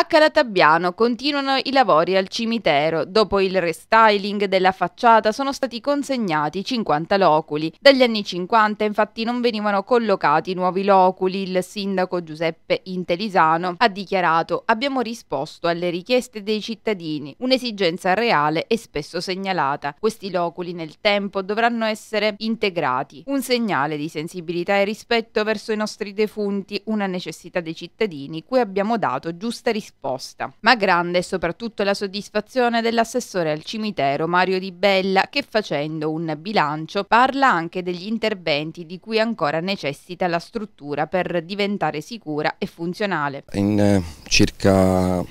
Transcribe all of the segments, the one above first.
A Calatabbiano continuano i lavori al cimitero. Dopo il restyling della facciata sono stati consegnati 50 loculi. Dagli anni 50 infatti non venivano collocati nuovi loculi. Il sindaco Giuseppe Intelisano ha dichiarato abbiamo risposto alle richieste dei cittadini, un'esigenza reale e spesso segnalata. Questi loculi nel tempo dovranno essere integrati. Un segnale di sensibilità e rispetto verso i nostri defunti, una necessità dei cittadini cui abbiamo dato giusta risposta risposta. Ma grande è soprattutto la soddisfazione dell'assessore al cimitero Mario Di Bella che facendo un bilancio parla anche degli interventi di cui ancora necessita la struttura per diventare sicura e funzionale. In eh, circa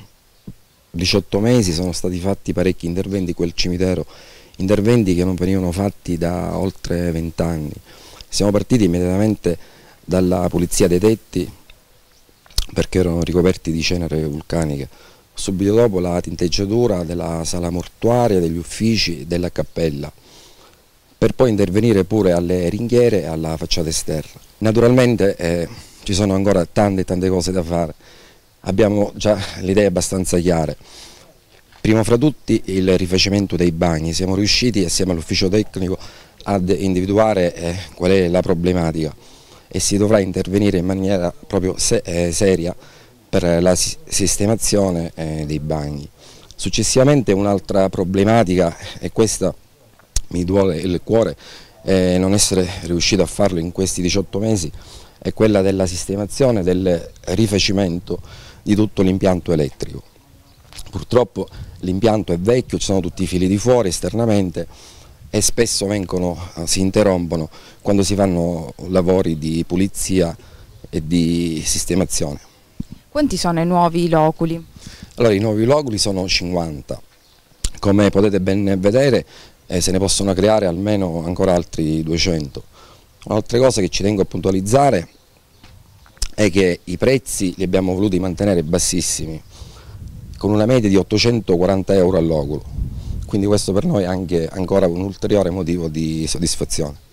18 mesi sono stati fatti parecchi interventi in quel cimitero, interventi che non venivano fatti da oltre 20 anni. Siamo partiti immediatamente dalla pulizia dei tetti, perché erano ricoperti di cenere vulcaniche. Subito dopo la tinteggiatura della sala mortuaria, degli uffici e della cappella, per poi intervenire pure alle ringhiere e alla facciata esterna. Naturalmente eh, ci sono ancora tante tante cose da fare, abbiamo già le idee abbastanza chiare. Primo fra tutti il rifacimento dei bagni, siamo riusciti assieme all'ufficio tecnico ad individuare eh, qual è la problematica e si dovrà intervenire in maniera proprio se eh, seria per la si sistemazione eh, dei bagni. Successivamente un'altra problematica, e questa mi duole il cuore, eh, non essere riuscito a farlo in questi 18 mesi, è quella della sistemazione, del rifacimento di tutto l'impianto elettrico. Purtroppo l'impianto è vecchio, ci sono tutti i fili di fuori esternamente e spesso vengono, eh, si interrompono quando si fanno lavori di pulizia e di sistemazione. Quanti sono i nuovi loculi? Allora i nuovi loculi sono 50, come potete ben vedere eh, se ne possono creare almeno ancora altri 200. Un'altra cosa che ci tengo a puntualizzare è che i prezzi li abbiamo voluti mantenere bassissimi, con una media di 840 euro all'oculo quindi questo per noi è anche ancora un ulteriore motivo di soddisfazione.